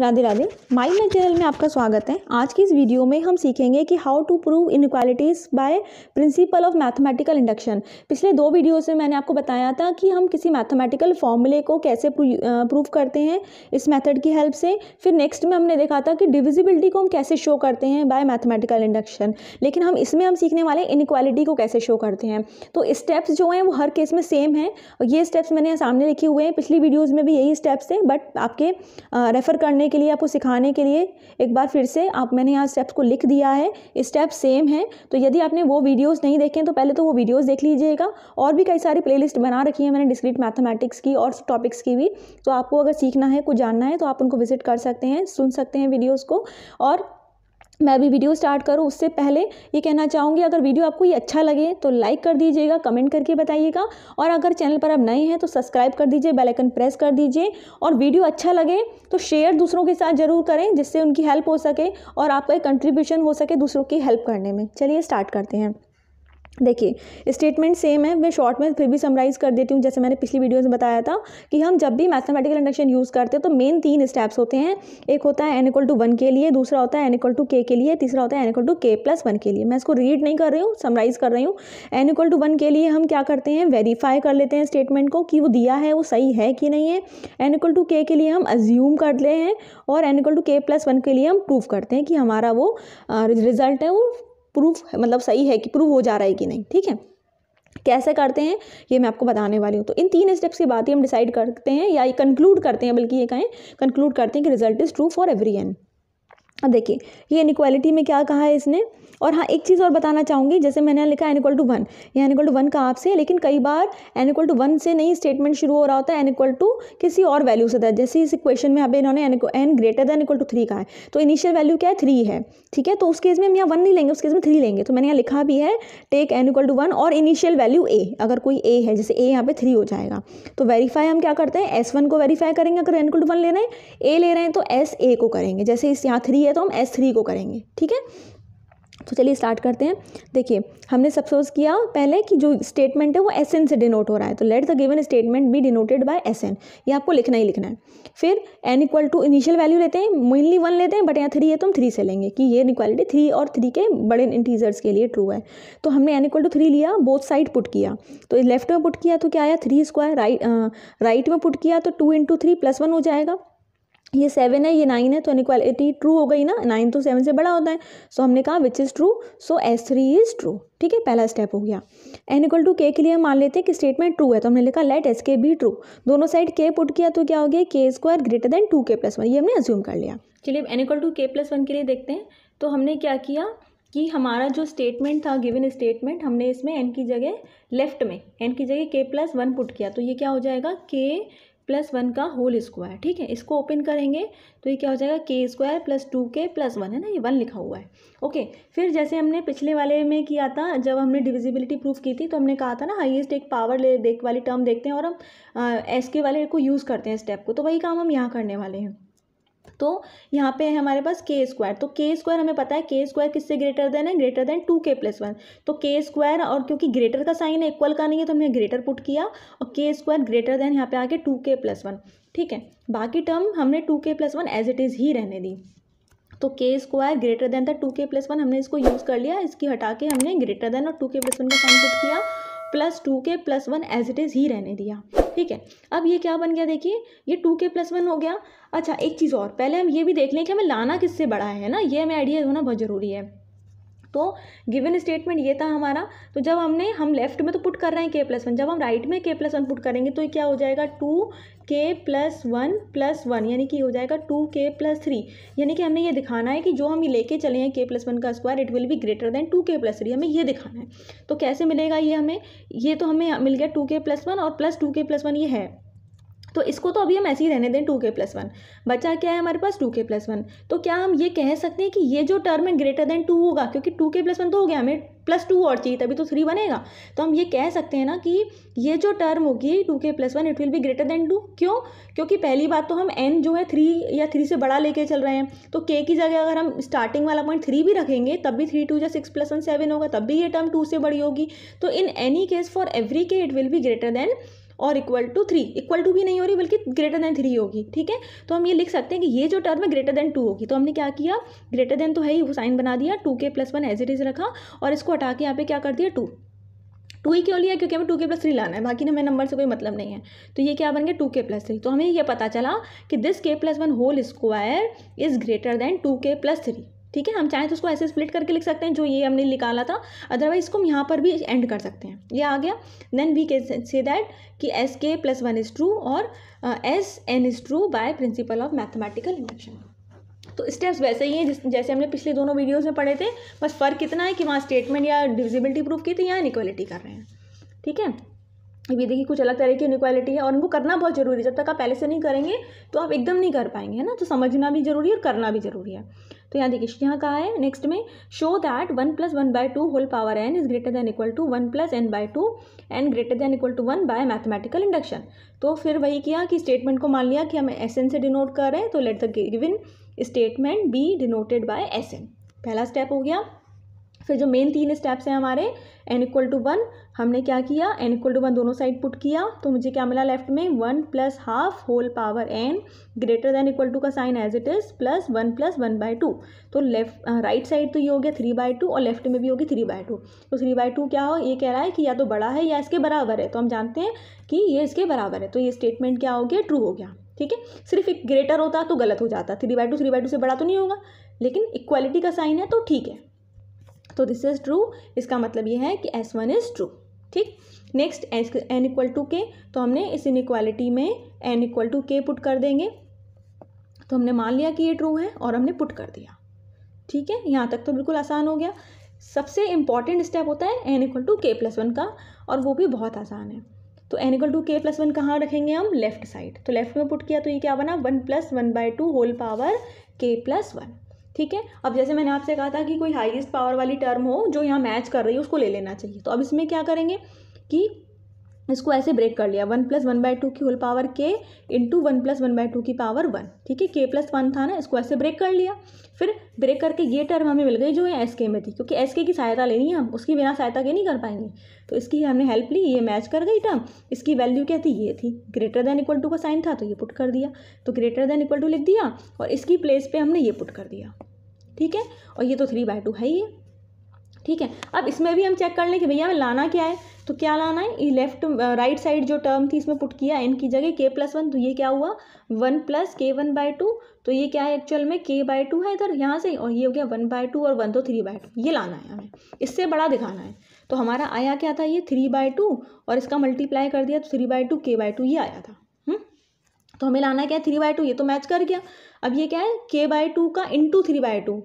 राधे राधे माई मैं चैनल में आपका स्वागत है आज की इस वीडियो में हम सीखेंगे कि how to prove inequalities by principle of mathematical induction पिछले दो वीडियो से मैंने आपको बताया था कि हम किसी मैथमेटिकल फॉर्मूले को कैसे प्रूव करते हैं इस मेथड की हेल्प से फिर नेक्स्ट में हमने देखा था कि डिविजिबिलिटी को हम कैसे शो करते हैं बाय मैथमेटिकल इंडक्शन लेकिन हम इसमें हम सीखने वाले इनक्वालिटी को कैसे शो करते हैं तो स्टेप्स जो हैं वो हर केस में सेम हैं ये स्टेप्स मैंने सामने लिखे हुए हैं पिछली वीडियोज़ में भी यही स्टेप्स थे बट आपके रेफ़र करने करने के लिए आपको सिखाने के लिए एक बार फिर से आप मैंने यहाँ स्टेप्स को लिख दिया है स्टेप सेम है तो यदि आपने वो वीडियोस नहीं देखे तो पहले तो वो वीडियोस देख लीजिएगा और भी कई सारी प्लेलिस्ट बना रखी है मैंने डिस्क्रीट मैथमेटिक्स की और टॉपिक्स की भी तो आपको अगर सीखना है कुछ जानना है तो आप उनको विजिट कर सकते हैं सुन सकते हैं वीडियोज़ को और मैं अभी वीडियो स्टार्ट करूँ उससे पहले ये कहना चाहूँगी अगर वीडियो आपको ये अच्छा लगे तो लाइक कर दीजिएगा कमेंट करके बताइएगा और अगर चैनल पर आप नए हैं तो सब्सक्राइब कर दीजिए बेल आइकन प्रेस कर दीजिए और वीडियो अच्छा लगे तो शेयर दूसरों के साथ ज़रूर करें जिससे उनकी हेल्प हो सके और आपका एक कंट्रीब्यूशन हो सके दूसरों की हेल्प करने में चलिए स्टार्ट करते हैं देखिए स्टेटमेंट सेम है मैं शॉर्ट में फिर भी समराइज़ कर देती हूँ जैसे मैंने पिछली वीडियो में बताया था कि हम जब भी मैथमेटिकल इंडक्शन यूज़ करते हैं तो मेन तीन स्टेप्स होते हैं एक होता है एन इक्वल टू वन के लिए दूसरा होता है एन इक्वल टू के के लिए तीसरा होता है एन इक्वल टू के प्लस वन के लिए मैं इसको रीड नहीं कर रही हूँ समराइज़ कर रही हूँ एन इक्वल टू वन के लिए हम क्या करते हैं वेरीफाई कर लेते हैं स्टेटमेंट को कि वो दिया है वो सही है कि नहीं है एन इक्वल टू के के लिए हम अज्यूम करते हैं और एन इक्वल टू के प्लस वन के लिए हम प्रूव करते हैं कि हमारा वो रिजल्ट है वो प्रूफ मतलब सही है कि प्रूफ हो जा रहा है कि नहीं ठीक है कैसे करते हैं ये मैं आपको बताने वाली हूँ तो इन तीन स्टेप्स की बात ही हम डिसाइड करते हैं या कंक्लूड करते हैं बल्कि ये कहें कंक्लूड करते हैं कि result is true for every n अब देखिए ये इनिक्वालिटी में क्या कहा है इसने और हाँ एक चीज़ और बताना चाहूँगी जैसे मैंने लिखा एन इक्वल टू वन या एन इक्वल टू वन का आपसे लेकिन कई बार एन इक्वल टू वन से नहीं स्टेटमेंट शुरू हो रहा होता है एन इक्वल टू किसी और वैल्यू से था जैसे इस क्वेश्चन में अभी इन्होंने n greater than equal to three का है तो इनिशियल वैल्यू क्या है थ्री है ठीक है तो उस केस में हम यहाँ वन नहीं लेंगे उस केस में थ्री लेंगे तो मैंने यहाँ लिखा भी है take n equal to one और इनिशियल वैल्यू ए अगर कोई ए है जैसे ए यहाँ पे थ्री हो जाएगा तो वेरीफाई हम क्या करते हैं एस वन को वेरीफाई करेंगे अगर एन इक्वल टू वन ले रहे हैं ए ले रहे हैं तो एस ए को करेंगे जैसे इस यहाँ थ्री है तो हम एस थ्री को करेंगे ठीक है तो चलिए स्टार्ट करते हैं देखिए हमने सपोज किया पहले कि जो स्टेटमेंट है वो एस एन से डिनोट हो रहा है तो let the given statement be denoted by S n ये आपको लिखना ही लिखना है फिर N equal to initial value लेते हैं मेनली वन लेते हैं बट यहाँ थ्री है तो हम थ्री से लेंगे कि ये इक्वालिटी थ्री और थ्री के बड़े इंटीजर्स के लिए ट्रू है तो हमने एन इक्वल टू थ्री लिया बोथ साइड पुट किया तो लेफ्ट में पुट किया तो क्या आया थ्री स्क्वायर राइट राइट में पुट किया तो two into three plus one हो जाएगा ये सेवन है ये नाइन है तो अनक्वालिटी ट्रू हो गई ना नाइन तो सेवन से बड़ा होता है सो so, हमने कहा which is true so S three is true ठीक है पहला स्टेप हो गया एन इक्वल टू के के लिए हम मान लेते हैं कि स्टेटमेंट ट्रू है तो हमने लिखा let S k be true दोनों साइड के पुट किया तो क्या हो गया k square greater than two के प्लस वन ये हमने अज्यूम कर लिया चलिए एन इक्वल टू के प्लस वन के लिए देखते हैं तो हमने क्या किया कि हमारा जो स्टेटमेंट था गिवन स्टेटमेंट हमने इसमें एन की जगह लेफ्ट में एन की जगह के प्लस वन पुट किया तो ये क्या हो जाएगा के प्लस वन का होल स्क्वायर ठीक है इसको ओपन करेंगे तो ये क्या हो जाएगा के स्क्वायर प्लस टू के प्लस वन है ना ये वन लिखा हुआ है ओके फिर जैसे हमने पिछले वाले में किया था जब हमने डिविजिबिलिटी प्रूफ की थी तो हमने कहा था ना हाईएस्ट एक पावर ले देख वाली टर्म देखते हैं और हम एस के वाले को यूज़ करते हैं स्टेप को तो वही काम हम यहाँ करने वाले हैं तो यहाँ पे है हमारे पास के स्क्वायर तो के स्क्वायर हमें पता है के स्क्वायर किससे ग्रेटर देन है ग्रेटर देन टू के प्लस वन तो के स्क्वायर और क्योंकि ग्रेटर का साइन है इक्वल का नहीं है तो हमने ग्रेटर पुट किया और के स्क्वायर ग्रेटर देन यहाँ पे आके टू के प्लस वन ठीक है बाकी टर्म हमने टू के plus one as it is ही रहने दी तो के स्क्वायर ग्रेटर देन था टू के प्लस वन हमने इसको यूज़ कर लिया इसकी हटा के हमने ग्रेटर देन और टू के प्लस वन का साइन पुट किया प्लस टू के plus one as it is ही रहने दिया ठीक है अब ये क्या बन गया देखिए ये टू के प्लस वन हो गया अच्छा एक चीज़ और पहले हम ये भी देख लें कि हमें लाना किससे बड़ा है ना ये हमें आइडिया होना बहुत ज़रूरी है तो गिवन स्टेटमेंट ये था हमारा तो जब हमने हम लेफ्ट में तो पुट कर रहे हैं के प्लस वन जब हम राइट में के प्लस वन पुट करेंगे तो क्या हो जाएगा टू के प्लस वन प्लस वन यानी कि हो जाएगा टू के प्लस थ्री यानी कि हमें ये दिखाना है कि जो हम ये लेके चले हैं के प्लस वन का square it will be greater than two के प्लस थ्री हमें ये दिखाना है तो कैसे मिलेगा ये हमें ये तो हमें मिल गया टू के प्लस वन और प्लस टू के प्लस वन ये है तो इसको तो अभी हम ऐसे ही रहने दें टू के प्लस वन बचा क्या है हमारे पास टू के प्लस वन तो क्या हम ये कह सकते हैं कि ये जो टर्म है ग्रेटर देन टू होगा क्योंकि टू के प्लस वन तो हो गया हमें प्लस टू और चाहिए तभी तो थ्री बनेगा तो हम ये कह सकते हैं ना कि ये जो टर्म होगी टू के plus one it will be greater than two क्यों क्योंकि पहली बात तो हम एन जो है थ्री या थ्री से बड़ा लेके चल रहे हैं तो के की जगह अगर हम स्टार्टिंग वाला पॉइंट थ्री भी रखेंगे तब भी थ्री टू या सिक्स प्लस वन सेवन होगा तब भी ये टर्म टू से बड़ी होगी तो in any case for every K it will be greater than और equal to three equal to भी नहीं हो रही बल्कि ग्रेटर देन थ्री होगी ठीक है तो हम ये लिख सकते हैं कि ये जो टर्म है ग्रेटर देन टू होगी तो हमने क्या किया ग्रेटर देन तो है ही वो साइन बना दिया टू के plus one as it is रखा और इसको हटा के यहाँ पे क्या कर दिया टू टू ही क्यों लिया क्योंकि हमें टू के प्लस थ्री लाना है बाकी हमें नंबर से कोई मतलब नहीं है तो ये क्या बन गया टू के प्लस थ्री तो हमें ये पता चला कि this K plus one whole square is greater than two के प्लस थ्री ठीक है हम चाहें तो उसको ऐसे स्प्लिट करके लिख सकते हैं जो ये हमने निकाला था अदरवाइज इसको हम यहाँ पर भी एंड कर सकते हैं ये आ गया then we can say that कि S K plus one is true और S N is true by principle of mathematical induction तो स्टेप्स वैसे ही हैं जैसे हमने पिछले दोनों वीडियोज़ में पढ़े थे बस फ़र्क कितना है कि वहाँ स्टेटमेंट या डिविजिबिलिटी प्रूफ की थी यहाँ इनक्वालिटी कर रहे हैं ठीक है ये देखिए कुछ अलग तरह की इनक्वालिटी है और उनको करना बहुत ज़रूरी है जब तक आप पहले से नहीं करेंगे तो आप एकदम नहीं कर पाएंगे है ना तो समझना भी जरूरी है और करना भी जरूरी है तो यहाँ देखिए यहाँ कहा है नेक्स्ट में show that one plus one by two whole power N is greater than equal to one plus N by two N greater than equal to one by mathematical induction तो फिर वही किया कि स्टेटमेंट को मान लिया कि हम एस एन से डिनोट कर रहे हैं तो let the given statement be denoted by S N पहला स्टेप हो गया फिर जो मेन तीन स्टेप्स हैं हमारे एन इक्वल टू वन हमने क्या किया एन इक्वल टू वन दोनों साइड पुट किया तो मुझे क्या मिला लेफ्ट में one plus half whole power N greater than equal to का sign as it is plus one plus one by two तो लेफ्ट राइट साइड तो ये हो गया थ्री बाय टू और लेफ्ट में भी होगी थ्री बाय टू तो थ्री बाय टू क्या हो ये कह रहा है कि या तो बड़ा है या इसके बराबर है तो हम जानते हैं कि ये इसके बराबर है तो ये स्टेटमेंट क्या हो गया ट्रू हो गया ठीक है सिर्फ एक ग्रेटर होता तो गलत हो जाता three by two three by two से बड़ा तो नहीं होगा लेकिन इक्वालिटी का साइन है तो ठीक है तो दिस इज़ ट्रू इसका मतलब ये है कि एस वन इज़ ट्रू ठीक next S N equal to K तो हमने इस इनक्वालिटी में N equal to K put कर देंगे तो हमने मान लिया कि ये ट्रू है और हमने पुट कर दिया ठीक है यहाँ तक तो बिल्कुल आसान हो गया सबसे इम्पॉर्टेंट स्टेप होता है एन इक्वल टू के प्लस वन का और वो भी बहुत आसान है तो एन इक्वल टू के प्लस वन कहाँ रखेंगे हम लेफ्ट साइड तो लेफ्ट में पुट किया तो ये क्या बना one plus one by two whole power K plus one ठीक है अब जैसे मैंने आपसे कहा था कि कोई हाईएस्ट पावर वाली टर्म हो जो यहाँ मैच कर रही है उसको ले लेना चाहिए तो अब इसमें क्या करेंगे कि इसको ऐसे ब्रेक कर लिया one plus one by two की whole power K into one plus one by two की पावर वन ठीक है के प्लस वन था ना इसको ऐसे ब्रेक कर लिया फिर ब्रेक करके ये टर्म हमें मिल गई जो है एस के में थी क्योंकि एस के की सहायता लेनी है हम उसकी बिना सहायता के नहीं कर पाएंगे तो इसकी हमने हेल्प ली ये मैच कर गई टर्म इसकी वैल्यू क्या थी ये थी ग्रेटर देन इक्वल टू का साइन था तो ये पुट कर दिया तो ग्रेटर देन इक्वल टू लिख दिया और इसकी प्लेस पर हमने ये पुट कर दिया ठीक है और ये तो थ्री बाय टू है ही ठीक है अब इसमें भी हम चेक कर लें कि भैया हमें लाना क्या है तो क्या लाना है लेफ्ट राइट साइड जो टर्म थी इसमें पुट किया एन की जगह के प्लस वन तो ये क्या हुआ one plus K one by two तो ये क्या है एक्चुअल में के बाय टू है इधर यहाँ से और ये हो गया वन बाय टू और वन तो थ्री बाय टू ये लाना है हमें इससे बड़ा दिखाना है तो हमारा आया क्या था ये थ्री बाय टू और इसका मल्टीप्लाई कर दिया तो three by two K by two ये आया था तो हमें लाना क्या है थ्री बाय टू ये तो मैच कर गया अब ये क्या है के बाय टू का इंटू थ्री बाय टू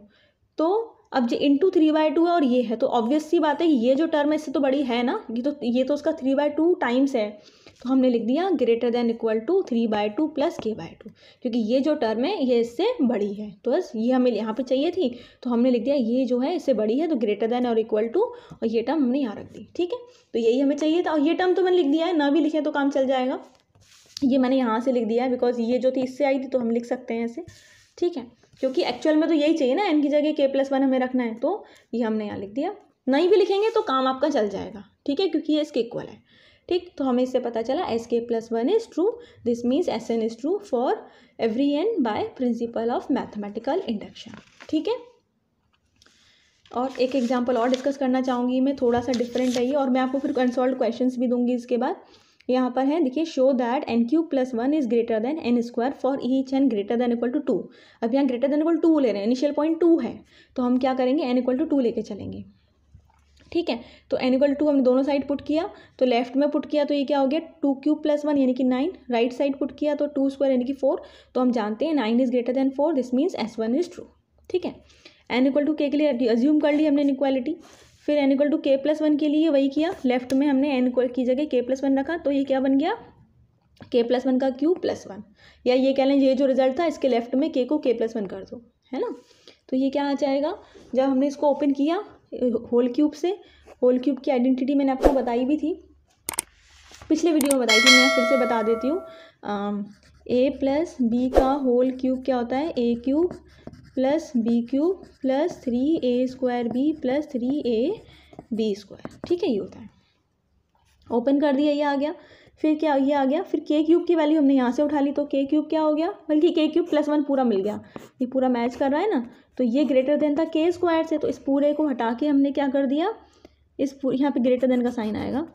तो अब जो इंटू थ्री बाय टू है और ये है तो ऑब्वियस सी बात है ये जो टर्म है इससे तो बड़ी है ना ये तो ये तो उसका थ्री बाय टू टाइम्स है तो हमने लिख दिया greater than equal to three by two plus K by two क्योंकि ये जो टर्म है ये इससे बड़ी है तो बस ये हमें यहाँ पे चाहिए थी तो हमने लिख दिया ये जो है इससे बड़ी है तो ग्रेटर देन और इक्वल टू और ये टर्म हमने यहाँ रख दी ठीक है तो यही हमें चाहिए था और ये टर्म तो मैंने लिख दिया है ना भी लिखे तो काम चल जाएगा ये मैंने यहाँ से लिख दिया है बिकॉज ये जो थी इससे आई थी तो हम लिख सकते हैं ऐसे ठीक है क्योंकि एक्चुअल में तो यही चाहिए ना एन की जगह के प्लस वन हमें रखना है तो ये हमने यहाँ लिख दिया नहीं भी लिखेंगे तो काम आपका चल जाएगा ठीक है क्योंकि ये इसके इक्वल है ठीक तो हमें इससे पता चला S K plus one is true this means S N is true for every N by principle of mathematical induction ठीक है और एक एग्जाम्पल और डिस्कस करना चाहूँगी मैं थोड़ा सा डिफरेंट है ये और मैं आपको फिर कंसॉल्ट क्वेश्चन भी दूंगी इसके बाद यहाँ पर है देखिए show that N cube plus one is greater than N square for each N greater than equal to two two यहाँ ग्रेटर देन इक्वल टू ले रहे हैं इनिशियल पॉइंट टू है तो हम क्या करेंगे एन इक्वल टू टू लेके चलेंगे ठीक है तो एन इक्वल टू हमने दोनों साइड पुट किया तो लेफ्ट में पुट किया तो ये क्या हो गया टू क्यू प्लस वन यानी कि नाइन राइट साइड पुट किया तो टू स्क्वायर यानी कि फोर तो हम जानते हैं nine is greater than four this means S one is true ठीक है एन इक्वल टू के लिए अज्यूम कर ली हमने इनक्वालिटी फिर एन इक्वल टू के प्लस वन के लिए वही किया लेफ्ट में हमने एन की जगह के प्लस वन रखा तो ये क्या बन गया के प्लस वन का क्यू प्लस वन या ये कह लें ये जो रिजल्ट था इसके लेफ्ट में के को के प्लस वन कर दो है ना तो ये क्या आ जाएगा जब हमने इसको ओपन किया होल क्यूब से होल क्यूब की आइडेंटिटी मैंने आपको बताई भी थी पिछले वीडियो में बताई थी मैं फिर से बता देती हूँ ए प्लस बी का होल क्यूब क्या होता है A cube plus B cube plus three A square B plus three A B square ठीक है ये होता है ओपन कर दिया ये आ गया फिर क्या ये आ गया फिर के क्यूब की वैल्यू हमने यहाँ से उठा ली तो के क्यूब क्या हो गया बल्कि के क्यूब प्लस वन पूरा मिल गया ये पूरा मैच कर रहा है ना तो ये ग्रेटर देन था के स्क्वायर से तो इस पूरे को हटा के हमने क्या कर दिया इस पूरे यहाँ पे ग्रेटर देन का साइन आएगा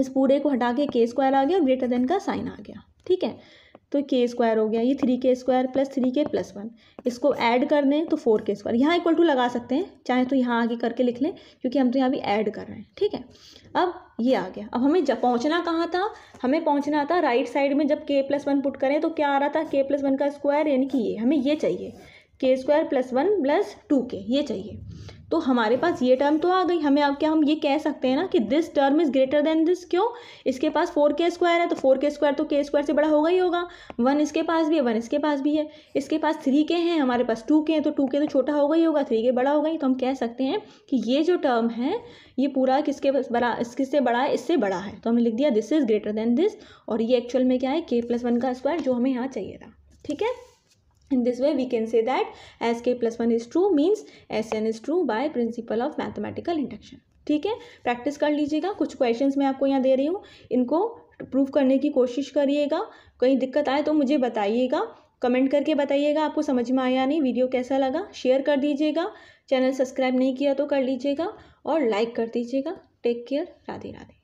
इस पूरे को हटा के के स्क्वायर आ गया और ग्रेटर देन का साइन आ गया ठीक है तो के स्क्वायर हो गया ये three K square plus three K plus one इसको ऐड कर दें तो फोर के स्क्वायर यहाँ इक्वल टू लगा सकते हैं चाहे तो यहाँ आगे करके लिख लें क्योंकि हम तो यहाँ भी ऐड कर रहे हैं ठीक है अब ये आ गया अब हमें जब पहुँचना कहाँ था हमें पहुँचना था राइट साइड में जब के प्लस वन पुट करें तो क्या आ रहा था के प्लस वन का स्क्वायर यानी कि ये हमें ये चाहिए K square plus one plus two K ये चाहिए तो हमारे पास ये टर्म तो आ गई हमें अब क्या हम ये कह सकते हैं ना कि this term is greater than this क्यों इसके पास फोर के स्क्वायर है तो फोर के स्क्वायर तो के स्क्वायर से बड़ा होगा ही होगा वन इसके पास भी है वन इसके पास भी है इसके पास थ्री के हैं हमारे पास टू के हैं तो टू के तो छोटा होगा ही होगा थ्री के बड़ा होगा ही तो हम कह सकते हैं कि ये जो टर्म है ये पूरा किसके बड़ा किससे बड़ा है इससे बड़ा है तो हमने लिख दिया this is greater than this और ये एक्चुअल में क्या है के प्लस वन का स्क्वायर जो हमें यहाँ चाहिए था ठीक है in this way we can say that sk plus 1 is true means sn is true by principle of mathematical induction ठीक है प्रैक्टिस कर लीजिएगा कुछ क्वेश्चंस मैं आपको यहाँ दे रही हूँ इनको प्रूव करने की कोशिश करिएगा कहीं दिक्कत आए तो मुझे बताइएगा कमेंट करके बताइएगा आपको समझ में आया नहीं वीडियो कैसा लगा शेयर कर दीजिएगा चैनल सब्सक्राइब नहीं किया तो कर लीजिएगा और लाइक कर दीजिएगा टेक केयर राधे राधे